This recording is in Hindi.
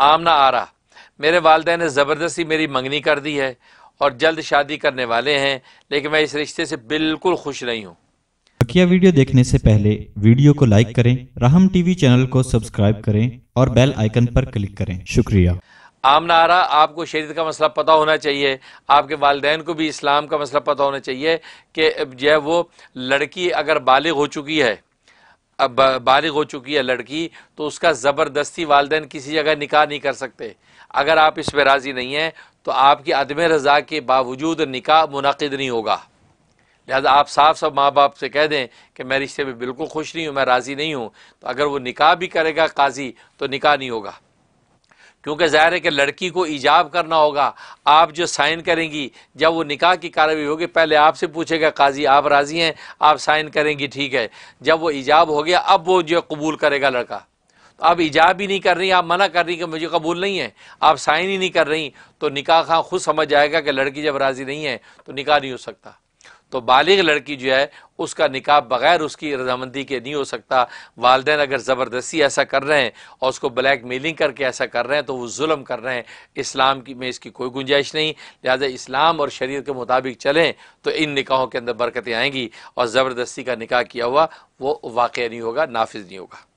आम ना आ रहा मेरे वालदे ने ज़बरदस्ती मेरी मंगनी कर दी है और जल्द शादी करने वाले हैं लेकिन मैं इस रिश्ते से बिल्कुल खुश नहीं हूँ बकिया वीडियो देखने से पहले वीडियो को लाइक करें राहम टीवी चैनल को सब्सक्राइब करें और बेल आइकन पर क्लिक करें शुक्रिया आमना आरा आपको शरीर का मसला पता होना चाहिए आपके वालदेन को भी इस्लाम का मसला पता होना चाहिए कि जो है वो लड़की अगर बालिग हो चुकी है अब बालिग हो चुकी है लड़की तो उसका ज़बरदस्ती वालदेन किसी जगह निकाह नहीं कर सकते अगर आप इस पर राज़ी नहीं हैं तो आपकी अदम रज़ा के बावजूद निका मुनद नहीं होगा लिहाजा आप साफ साफ माँ बाप से कह दें कि मैं रिश्ते में बिल्कुल खुश नहीं हूँ मैं राज़ी नहीं हूँ तो अगर वो निकाह भी करेगा काजी तो निकाह नहीं होगा क्योंकि ज़ाहिर है कि लड़की को ईजाब करना होगा आप जो साइन करेंगी जब वो निकाह की कार्रवाई होगी पहले आपसे पूछेगा काजी आप राज़ी हैं आप साइन करेंगी ठीक है जब वो ईजाब हो गया अब वो जो कबूल करेगा लड़का तो आप ईजाब ही नहीं कर रही आप मना कर रही कि मुझे कबूल नहीं है आप साइन ही नहीं कर रही तो निकाह खां खुद समझ जाएगा कि लड़की जब राज़ी नहीं है तो निकाह नहीं हो सकता तो बालिग लड़की जो है उसका निकाह बगैर उसकी रजामंदी के नहीं हो सकता वालदेन अगर ज़बरदस्ती ऐसा कर रहे हैं और उसको ब्लैक मेलिंग करके ऐसा कर रहे हैं तो वो जुल्म कर रहे हैं इस्लाम की में इसकी कोई गुंजाइश नहीं लिहाजा इस्लाम और शरीर के मुताबिक चलें तो इन निकाहों के अंदर बरकतें आएंगी और ज़बरदस्ती का निकाह किया हुआ वो वाक़ नहीं होगा नाफिज नहीं होगा